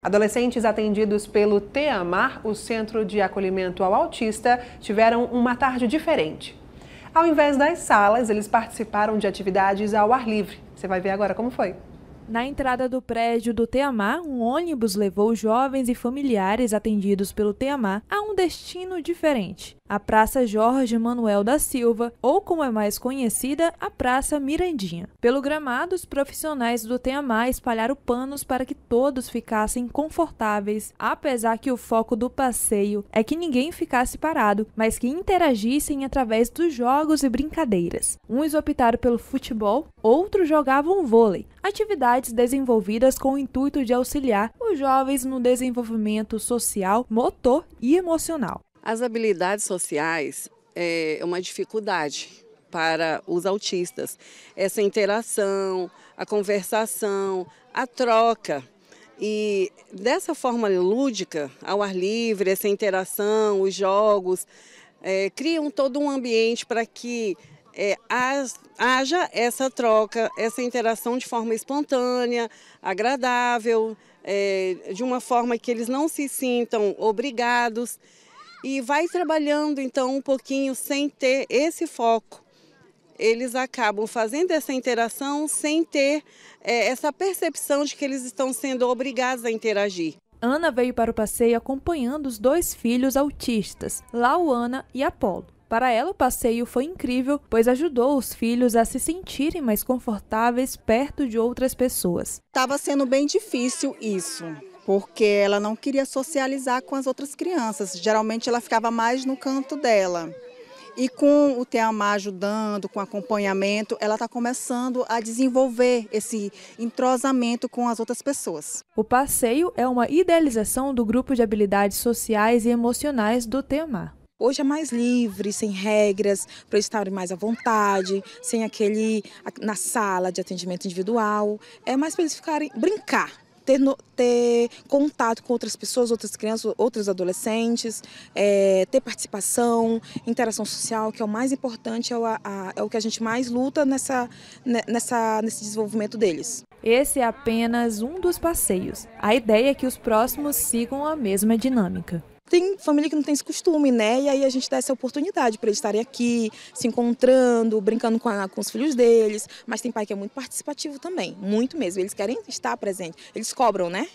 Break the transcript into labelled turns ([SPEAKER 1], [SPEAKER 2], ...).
[SPEAKER 1] Adolescentes atendidos pelo TEAMAR, o Centro de Acolhimento ao Autista, tiveram uma tarde diferente. Ao invés das salas, eles participaram de atividades ao ar livre. Você vai ver agora como foi. Na entrada do prédio do Teamar, um ônibus levou jovens e familiares atendidos pelo Teamar a um destino diferente a Praça Jorge Manuel da Silva, ou como é mais conhecida, a Praça Mirandinha. Pelo gramado, os profissionais do TMA espalharam panos para que todos ficassem confortáveis, apesar que o foco do passeio é que ninguém ficasse parado, mas que interagissem através dos jogos e brincadeiras. Uns optaram pelo futebol, outros jogavam vôlei, atividades desenvolvidas com o intuito de auxiliar os
[SPEAKER 2] jovens no desenvolvimento social, motor e emocional. As habilidades sociais é, é uma dificuldade para os autistas. Essa interação, a conversação, a troca. E dessa forma lúdica, ao ar livre, essa interação, os jogos, é, criam todo um ambiente para que é, haja essa troca, essa interação de forma espontânea, agradável, é, de uma forma que eles não se sintam obrigados e vai trabalhando então um pouquinho sem ter esse foco. Eles acabam fazendo essa interação sem ter é, essa percepção de que eles estão sendo obrigados a interagir. Ana veio para o passeio acompanhando os dois filhos autistas, Lauana
[SPEAKER 1] e Apolo. Para ela, o passeio foi incrível, pois ajudou os filhos a se sentirem mais
[SPEAKER 3] confortáveis perto de outras pessoas. Estava sendo bem difícil isso, porque ela não queria socializar com as outras crianças. Geralmente ela ficava mais no canto dela. E com o Teamar ajudando, com acompanhamento, ela está começando a desenvolver esse entrosamento com as outras pessoas. O passeio é
[SPEAKER 1] uma idealização do grupo de habilidades sociais e emocionais do Teamar. Hoje é mais
[SPEAKER 4] livre, sem regras, para estar mais à vontade, sem aquele na sala de atendimento individual. É mais para eles ficarem brincar, ter, no, ter contato com outras pessoas, outras crianças, outros adolescentes, é, ter participação, interação social, que é o mais importante, é o, a, é o que a gente mais luta nessa,
[SPEAKER 1] nessa, nesse desenvolvimento deles. Esse é apenas um dos passeios. A ideia é que os próximos sigam a mesma dinâmica tem família que não tem esse costume, né? E aí a gente dá essa
[SPEAKER 4] oportunidade para eles estarem aqui, se encontrando, brincando com, a, com, os filhos deles. Mas tem pai que é muito participativo também, muito mesmo. Eles querem estar presente. Eles cobram, né?